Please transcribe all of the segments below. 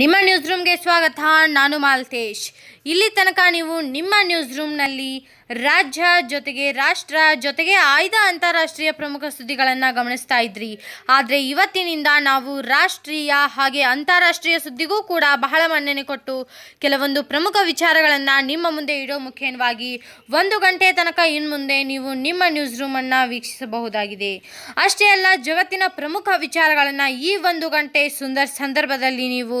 ನಿಮ್ಮ ನ್ಯೂಸ್ ರೂಮ್ಗೆ ಸ್ವಾಗತ ನಾನು ಮಾಲ್ತೇಶ್ ಇಲ್ಲಿ ತನಕ ನೀವು ನಿಮ್ಮ ನ್ಯೂಸ್ ರೂಮ್ನಲ್ಲಿ ರಾಜ್ಯ ಜೊತೆಗೆ ರಾಷ್ಟ್ರ ಜೊತೆಗೆ ಆಯ್ದ ಅಂತಾರಾಷ್ಟ್ರೀಯ ಪ್ರಮುಖ ಸುದ್ದಿಗಳನ್ನು ಗಮನಿಸ್ತಾ ಇದ್ರಿ ಆದರೆ ಇವತ್ತಿನಿಂದ ನಾವು ರಾಷ್ಟ್ರೀಯ ಹಾಗೆ ಅಂತಾರಾಷ್ಟ್ರೀಯ ಸುದ್ದಿಗೂ ಕೂಡ ಬಹಳ ಮನ್ನಣೆ ಕೊಟ್ಟು ಕೆಲವೊಂದು ಪ್ರಮುಖ ವಿಚಾರಗಳನ್ನು ನಿಮ್ಮ ಮುಂದೆ ಇಡೋ ಮುಖ್ಯವಾಗಿ ಒಂದು ಗಂಟೆ ತನಕ ಇನ್ನು ಮುಂದೆ ನೀವು ನಿಮ್ಮ ನ್ಯೂಸ್ ರೂಮನ್ನು ವೀಕ್ಷಿಸಬಹುದಾಗಿದೆ ಅಷ್ಟೇ ಅಲ್ಲ ಜಗತ್ತಿನ ಪ್ರಮುಖ ವಿಚಾರಗಳನ್ನು ಈ ಒಂದು ಗಂಟೆ ಸುಂದರ ಸಂದರ್ಭದಲ್ಲಿ ನೀವು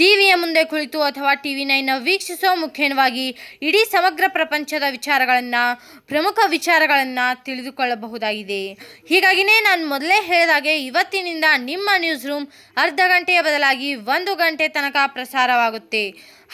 ಟಿವಿಯ ಮುಂದೆ ಕುಳಿತು ಅಥವಾ ಟಿವಿ ನೈನ್ ವೀಕ್ಷಿಸೋ ಮುಖೇನವಾಗಿ ಇಡೀ ಸಮಗ್ರ ಪ್ರಪಂಚದ ವಿಚಾರಗಳನ್ನು ಪ್ರಮುಖ ವಿಚಾರಗಳನ್ನು ತಿಳಿದುಕೊಳ್ಳಬಹುದಾಗಿದೆ ಹೀಗಾಗಿನೇ ನಾನು ಮೊದಲೇ ಹೇಳಿದಾಗೆ ಇವತ್ತಿನಿಂದ ನಿಮ್ಮ ನ್ಯೂಸ್ ರೂಮ್ ಅರ್ಧ ಗಂಟೆಯ ಬದಲಾಗಿ ಒಂದು ಗಂಟೆ ತನಕ ಪ್ರಸಾರವಾಗುತ್ತೆ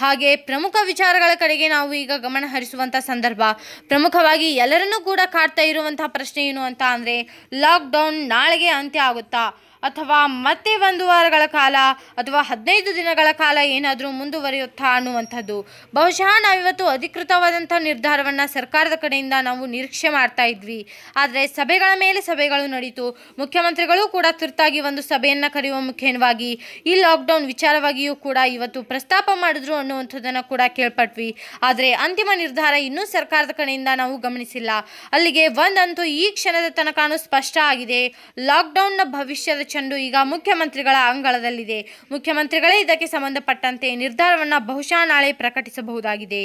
ಹಾಗೆ ಪ್ರಮುಖ ವಿಚಾರಗಳ ಕಡೆಗೆ ನಾವು ಈಗ ಗಮನ ಹರಿಸುವಂಥ ಸಂದರ್ಭ ಪ್ರಮುಖವಾಗಿ ಎಲ್ಲರನ್ನೂ ಕೂಡ ಕಾಡ್ತಾ ಇರುವಂಥ ಪ್ರಶ್ನೆ ಏನು ಅಂತ ಅಂದರೆ ಲಾಕ್ಡೌನ್ ನಾಳೆಗೆ ಅಂತ್ಯ ಆಗುತ್ತಾ ಅಥವಾ ಮತ್ತೆ ಒಂದು ವಾರಗಳ ಕಾಲ ಅಥವಾ ಹದಿನೈದು ದಿನಗಳ ಕಾಲ ಏನಾದರೂ ಮುಂದುವರಿಯುತ್ತಾ ಅನ್ನುವಂಥದ್ದು ಬಹುಶಃ ನಾವಿವತ್ತು ಅಧಿಕೃತವಾದಂಥ ನಿರ್ಧಾರವನ್ನು ಸರ್ಕಾರದ ಕಡೆಯಿಂದ ನಾವು ನಿರೀಕ್ಷೆ ಮಾಡ್ತಾ ಇದ್ವಿ ಆದರೆ ಸಭೆಗಳ ಮೇಲೆ ಸಭೆಗಳು ನಡೀತು ಮುಖ್ಯಮಂತ್ರಿಗಳು ಕೂಡ ತುರ್ತಾಗಿ ಒಂದು ಸಭೆಯನ್ನು ಕರೆಯುವ ಮುಖೇನವಾಗಿ ಈ ಲಾಕ್ಡೌನ್ ವಿಚಾರವಾಗಿಯೂ ಕೂಡ ಇವತ್ತು ಪ್ರಸ್ತಾಪ ಮಾಡಿದ್ರು ಅನ್ನುವಂಥದ್ದನ್ನು ಕೂಡ ಕೇಳ್ಪಟ್ವಿ ಆದರೆ ಅಂತಿಮ ನಿರ್ಧಾರ ಇನ್ನೂ ಸರ್ಕಾರದ ಕಡೆಯಿಂದ ನಾವು ಗಮನಿಸಿಲ್ಲ ಅಲ್ಲಿಗೆ ಒಂದಂತೂ ಈ ಕ್ಷಣದ ತನಕ ಸ್ಪಷ್ಟ ಆಗಿದೆ ಲಾಕ್ಡೌನ್ನ ಭವಿಷ್ಯದ ಚೆಂಡು ಈಗ ಮುಖ್ಯಮಂತ್ರಿಗಳ ಅಂಗಳದಲ್ಲಿದೆ ಮುಖ್ಯಮಂತ್ರಿಗಳೇ ಇದಕ್ಕೆ ಸಮ ಸಂಬಂಧಪಟ್ಟಂತೆ ನಿರ್ಧಾರವನ್ನು ಬಹುಶಃ ನಾಳೆ ಪ್ರಕಟಿಸಬಹುದಾಗಿದೆ